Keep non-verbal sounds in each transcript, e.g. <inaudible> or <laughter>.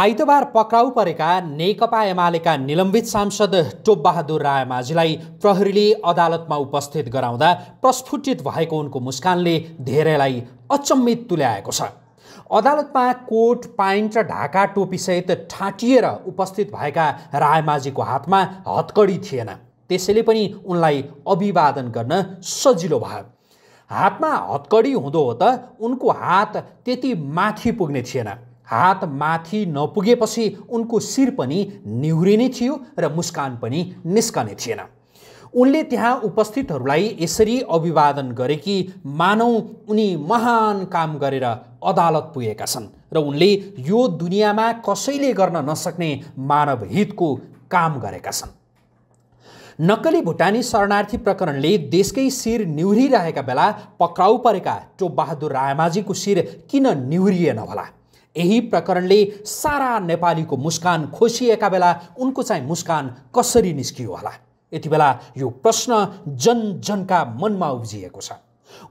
आइतबार पक्राउ परेका नेकपा एमालेका निलम्बित सांसद टोपबहादुर रायमाझीलाई प्रहरीले अदालतमा उपस्थित गराउँदा प्रस्फुटित भएको उनको मुस्कानले धेरैलाई अचम्मित तुल्याएको छ अदालतमा कोट पाइन्ट र ढाका टोपीसहित ठाँटिएर उपस्थित भएका रायमाझीको हातमा हत्कडी थिएन त्यसैले पनि उनलाई अभिवादन गर्न सजिलो भयो हातमा हत्कडी हुँदो हो त उनको हात त्यति माथि पुग्ने थिएन हात माथि नपुगेपछि उनको शिर पनि निहुरिने थियो र मुस्कान पनि निस्कने थिएन उनले त्यहाँ उपस्थितहरूलाई यसरी अभिवादन गरे कि मानौ उनी महान काम गरेर अदालत पुगेका छन् र उनले यो दुनियाँमा कसैले गर्न नसक्ने मानव हितको काम गरेका छन् नक्कली भुटानी शरणार्थी प्रकरणले देशकै शिर निहुरिरहेका बेला पक्राउ परेका टोपबहादुर रायमाझीको शिर किन निहुरिएन होला यही प्रकरणले सारा नेपालीको मुस्कान खोसिएका बेला उनको चाहिँ मुस्कान कसरी निस्कियो होला यति बेला यो प्रश्न जन जनका मनमा उब्जिएको छ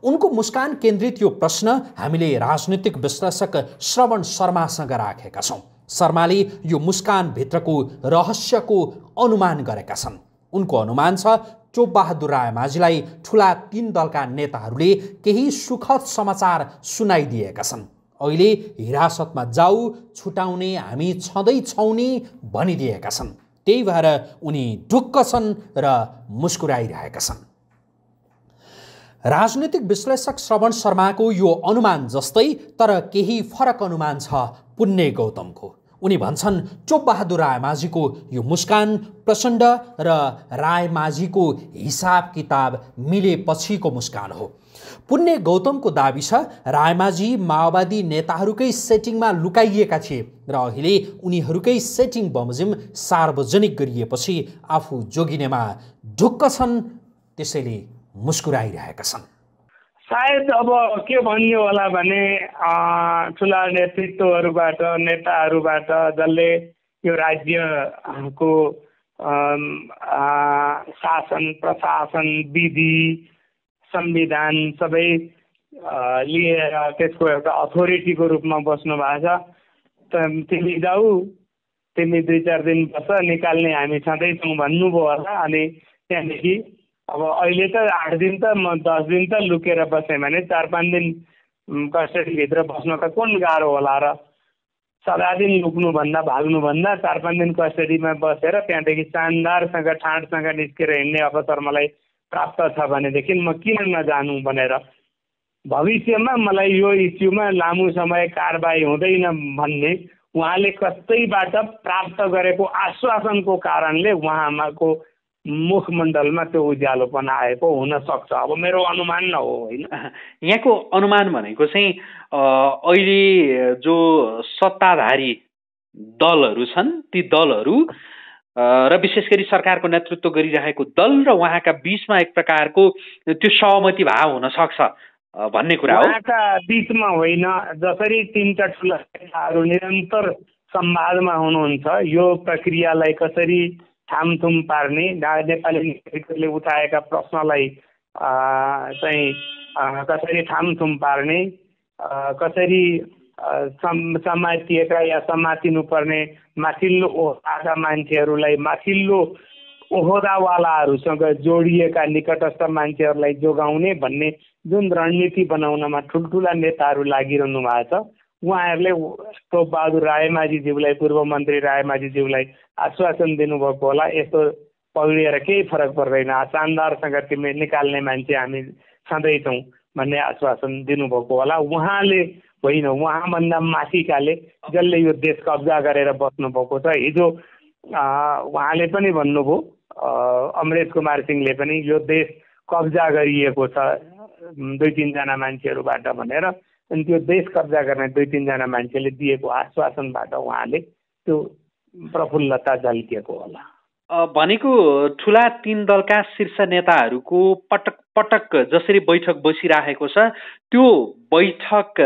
उनको मुस्कान केन्द्रित यो प्रश्न हामीले राजनीतिक विश्लेषक श्रवण शर्मासँग राखेका छौँ शर्माले यो मुस्कानभित्रको रहस्यको अनुमान गरेका छन् उनको अनुमान छ चोपबहादुर रायमाझीलाई ठुला तीन दलका नेताहरूले केही सुखद समाचार सुनाइदिएका छन् अहिले हिरासतमा जाऊ छुटाउने हामी छँदैछौँ नि भनिदिएका छन् त्यही भएर उनी ढुक्क छन् र मुस्कुराइरहेका छन् राजनीतिक विश्लेषक श्रवण शर्माको यो अनुमान जस्तै तर केही फरक अनुमान छ पुण्य गौतमको उनी भन्छन् चोपबहादुर रायमाझीको यो मुस्कान प्रचण्ड र रायमाझीको हिसाब किताब मिलेपछिको मुस्कान हो पुण्य गौतमको दावी छ रायमाझी माओवादी नेताहरूकै सेटिङमा लुकाइएका थिए र अहिले उनीहरूकै सेटिङ बमोजिम सार्वजनिक गरिएपछि आफू जोगिनेमा ढुक्क छन् त्यसैले मुस्कुराइरहेका छन् सायद अब के भन्ने होला भने ठुला नेतृत्वहरूबाट नेताहरूबाट जसले यो राज्यको शासन प्रशासन विधि संविधान सबै लिएर त्यसको एउटा अथोरिटीको रूपमा बस्नु भएको छ तिमी जाऊ तिमी दुई चार दिन बस्छ निकाल्ने हामी छँदैछौँ भन्नुभयो होला अनि त्यहाँदेखि अब अहिले त आठ दिन त म दस दिन त लुकेर बसेँ भने चार पाँच दिन कस्टडीभित्र बस्न त कुन गाह्रो होला र सदा दिन लुक्नुभन्दा भाग्नुभन्दा चार पाँच दिन कस्टडीमा बसेर त्यहाँदेखि शानदारसँग ठाँटसँग निस्केर हिँड्ने अवसर मलाई प्राप्त छ भनेदेखि म किन नजानु भनेर भविष्यमा मलाई यो इस्युमा लामो समय कारबाही हुँदैन भन्ने उहाँले कस्तैबाट प्राप्त गरेको आश्वासनको कारणले उहाँमाको मुखमण्डलमा त्यो बनाएको आएको हुनसक्छ अब मेरो अनुमान न हो होइन <laughs> यहाँको अनुमान भनेको चाहिँ अहिले जो सत्ताधारी दलहरू छन् ती दलहरू र विशेष गरी सरकारको नेतृत्व गरिरहेको दल र उहाँका बिचमा एक प्रकारको त्यो सहमति भाव हुनसक्छ भन्ने कुरा हो उहाँका बिचमा होइन जसरी तिनवटा ठुला नेताहरू निरन्तर संवादमा हुनुहुन्छ यो प्रक्रियालाई कसरी थामथुम पार्ने नेपाली नागरिकहरूले उठाएका प्रश्नलाई चाहिँ कसरी थामथुम पार्ने कसरी समातिएका या समातिनुपर्ने माथिल्लो ओहदाका मान्छेहरूलाई माथिल्लो ओहदावालाहरूसँग जोडिएका निकटस्थ मान्छेहरूलाई जोगाउने भन्ने जुन रणनीति बनाउनमा ठुल्ठुला नेताहरू लागिरहनु भएको छ उहाँहरूले बहादुर रायमाझीज्यूलाई पूर्व मन्त्री रायमाझीज्यूलाई आश्वासन दिनुभएको होला यस्तो पौडिएर केही फरक पर्दैन शानदारसँग तिमी निकाल्ने मान्छे हामी छँदैछौँ भन्ने आश्वासन दिनुभएको होला उहाँले होइन उहाँभन्दा माथिकाले जसले यो देश कब्जा गरेर बस्नुभएको छ हिजो उहाँले पनि भन्नुभयो अमरेश कुमार सिंहले पनि यो देश कब्जा गरिएको छ दुई तिनजना मान्छेहरूबाट भनेर अनि त्यो देश कब्जा गर्ने दुई तिनजना मान्छेले दिएको आश्वासनबाट उहाँले त्यो प्रफुल्लता झल्किएको होला भनेको ठुला तीन दलका शीर्ष नेताहरूको पटक पटक जसरी बैठक बसिराखेको छ त्यो बैठक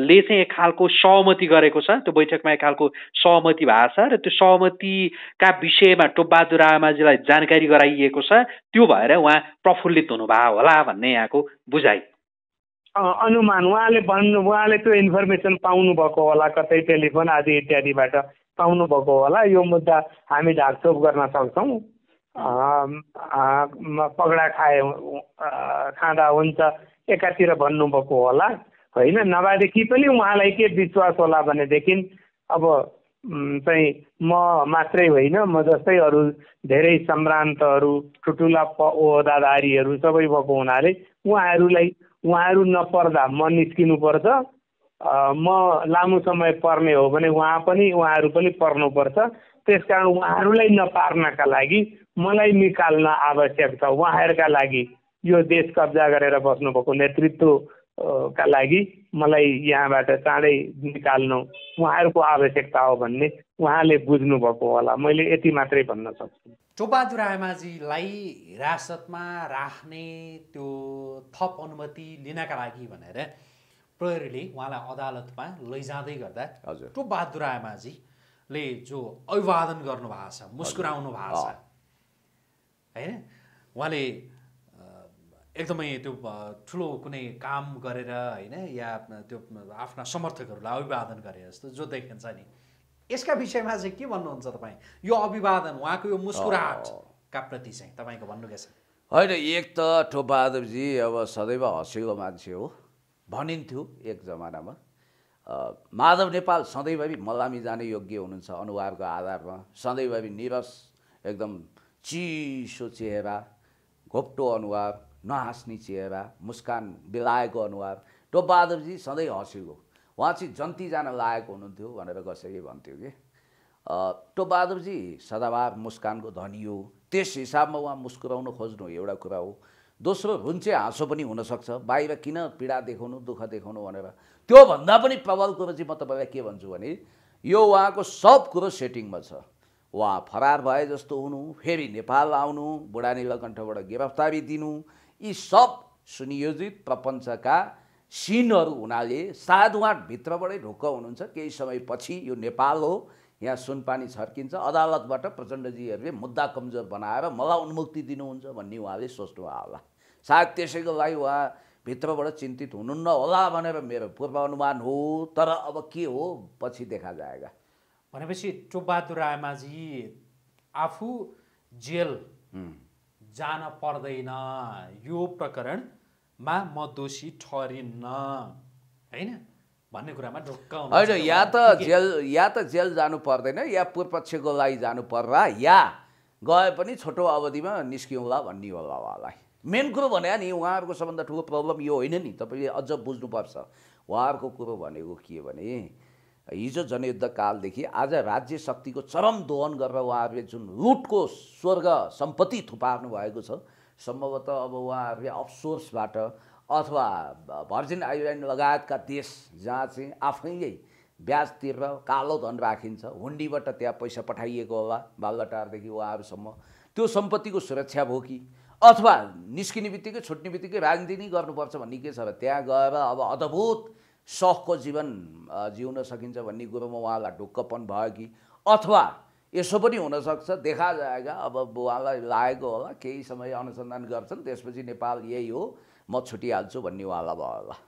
ले चाहिँ एक खालको सहमति गरेको छ त्यो बैठकमा एक खालको सहमति भएको छ र त्यो सहमतिका विषयमा टोपबहादुर आमाजीलाई जानकारी गराइएको छ त्यो भएर उहाँ प्रफुल्लित हुनुभयो होला भन्ने यहाँको बुझाइ अनुमान उहाँले भन्नु उहाँले त्यो इन्फर्मेसन पाउनुभएको होला कतै टेलिफोन आदि इत्यादिबाट पाउनुभएको होला यो मुद्दा हामी ढाकचोप गर्न सक्छौँ पगडा खाए खाँदा हुन्छ एकातिर भन्नुभएको होला होइन नभएदेखि पनि उहाँलाई के विश्वास होला भनेदेखि अब चाहिँ म मात्रै होइन म जस्तै अरू धेरै सम्भ्रान्तहरू ठुल्ठुला ओहदाधारीहरू सबै भएको हुनाले उहाँहरूलाई उहाँहरू नपर्दा म निस्किनुपर्छ म लामो समय पर्ने हो भने उहाँ पनि उहाँहरू पनि पर्नुपर्छ त्यसकारण उहाँहरूलाई नपार्नका लागि मलाई निकाल्न आवश्यक छ उहाँहरूका लागि यो देश कब्जा गरेर बस्नुभएको नेतृत्वका लागि मलाई यहाँबाट चाँडै निकाल्नु उहाँहरूको आवश्यकता हो भन्ने उहाँले बुझ्नुभएको होला मैले यति मात्रै भन्न सक्छु चोपादुर आमाजीलाई हिरासतमा राख्ने त्यो थप अनुमति लिनका लागि भनेर प्रहरीले उहाँलाई अदालतमा लैजाँदै गर्दा हजुर टु बहादुर आमाजीले जो अभिवादन गर्नुभएको छ मुस्कुराउनु भएको छ होइन उहाँले एकदमै त्यो ठुलो कुनै काम गरेर होइन या त्यो आफ्ना समर्थकहरूलाई अभिवादन गरे जस्तो जो देखिन्छ नि यसका विषयमा चाहिँ के भन्नुहुन्छ तपाईँ यो अभिवादन उहाँको यो मुस्कुराटका प्रति चाहिँ तपाईँको भन्नु के छ होइन एक त ठोपबहादुरजी अब सदैव हँसेको मान्छे हो भनिन्थ्यो एक जमानामा माधव नेपाल सधैँभरि मल्लामी जाने योग्य हुनुहुन्छ अनुहारको आधारमा सधैँभरि निरस एकदम चिसो चेहरा घोप्टो अनुहार नहाँस्ने चेहरा मुस्कान बिलाएको अनुहार टोपबहादुरजी सधैँ हँसेको उहाँ चाहिँ जन्ती जान लागेको हुनुहुन्थ्यो भनेर कसैले भन्थ्यो कि टोपबहादुरजी सदाबार मुस्कानको धनी हो त्यस हिसाबमा उहाँ मुस्कुराउन खोज्नु एउटा कुरा हो दोस्रो रुन चाहिँ हाँसो पनि हुनसक्छ बाहिर किन पीडा देखाउनु दुःख देखाउनु भनेर त्योभन्दा पनि प्रबल कुरो चाहिँ म तपाईँलाई के भन्छु भने यो उहाँको सब कुरो सेटिङमा छ उहाँ फरार भए जस्तो हुनु फेरि नेपाल आउनु बुढा नीलकण्ठबाट गिरफ्तारी दिनु यी सब सुनियोजित प्रपञ्चका सिनहरू हुनाले सायद उहाँ भित्रबाटै ढुक्क हुनुहुन्छ केही समयपछि यो नेपाल हो यहाँ सुनपानी छर्किन्छ अदालतबाट प्रचण्डजीहरूले मुद्दा कमजोर बनाएर मलाई उन्मुक्ति दिनुहुन्छ भन्ने उहाँले सोच्नुभयो होला सायद त्यसैको लागि उहाँ भित्रबाट चिन्तित हुनुहुन्न होला भनेर मेरो पूर्वानुमान हो तर अब के हो पछि देखा जाएगा भनेपछि टोपबहादुर आमाजी आफू जेल जान पर्दैन यो प्रकरणमा म दोषी ठहरिन्न होइन भन्ने कुरामा ढुक्क होइन या त जेल या त जेल जानु पर्दैन या पूर्वपक्षको लागि जानु पर्ला या गए पनि छोटो अवधिमा निस्किउँला भन्ने होला उहाँलाई मेन कुरो भने नि उहाँहरूको सबभन्दा ठुलो प्रब्लम यो होइन नि तपाईँले अझ बुझ्नुपर्छ उहाँहरूको कुरो भनेको के भने हिजो जनयुद्ध कालदेखि आज राज्य शक्तिको चरम दोहन गरेर उहाँहरूले जुन लुटको स्वर्ग सम्पत्ति थुपार्नु भएको छ सम्भवतः अब उहाँहरूले अफसोर्सबाट अथवा भर्जिन आइल्यान्ड लगायतका देश जहाँ चाहिँ आफैले ब्याज तिरेर कालो धन राखिन्छ हुन्डीबाट त्यहाँ पैसा पठाइएको होला बालटारदेखि उहाँहरूसम्म त्यो सम्पत्तिको सुरक्षा भयो कि अथवा निस्किने बित्तिकै छुट्ने बित्तिकै राजनीति नै गर्नुपर्छ भन्ने के छ र त्यहाँ गएर अब अद्भुत सहको जीवन जिउन सकिन्छ भन्ने कुरोमा उहाँलाई ढुक्कपन भयो कि अथवा यसो पनि हुनसक्छ देखा जाएगा अब उहाँलाई लागेको होला केही समय अनुसन्धान गर्छन् त्यसपछि नेपाल यही हो म छुट्टिहाल्छु भन्ने उहाँलाई भयो होला